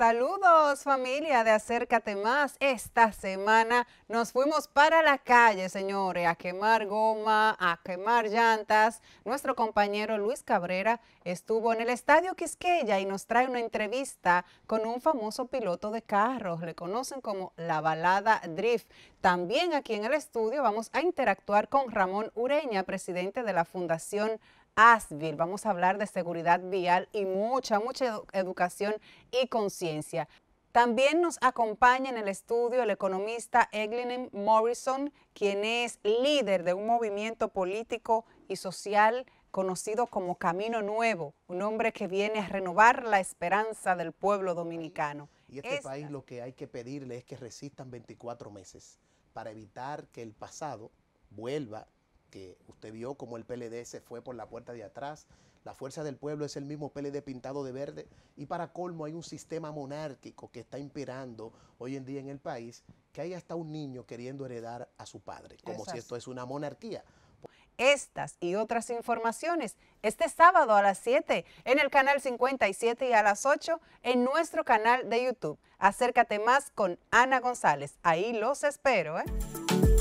Saludos familia de Acércate Más. Esta semana nos fuimos para la calle, señores, a quemar goma, a quemar llantas. Nuestro compañero Luis Cabrera estuvo en el Estadio Quisqueya y nos trae una entrevista con un famoso piloto de carros. Le conocen como la balada Drift. También aquí en el estudio vamos a interactuar con Ramón Ureña, presidente de la Fundación Vamos a hablar de seguridad vial y mucha, mucha educación y conciencia. También nos acompaña en el estudio el economista Eglin Morrison, quien es líder de un movimiento político y social conocido como Camino Nuevo, un hombre que viene a renovar la esperanza del pueblo dominicano. Y este país lo que hay que pedirle es que resistan 24 meses para evitar que el pasado vuelva que usted vio como el PLD se fue por la puerta de atrás, la fuerza del pueblo es el mismo PLD pintado de verde y para colmo hay un sistema monárquico que está imperando hoy en día en el país que hay hasta un niño queriendo heredar a su padre, como si esto es una monarquía. Estas y otras informaciones este sábado a las 7 en el canal 57 y a las 8 en nuestro canal de YouTube. Acércate más con Ana González. Ahí los espero. ¿eh?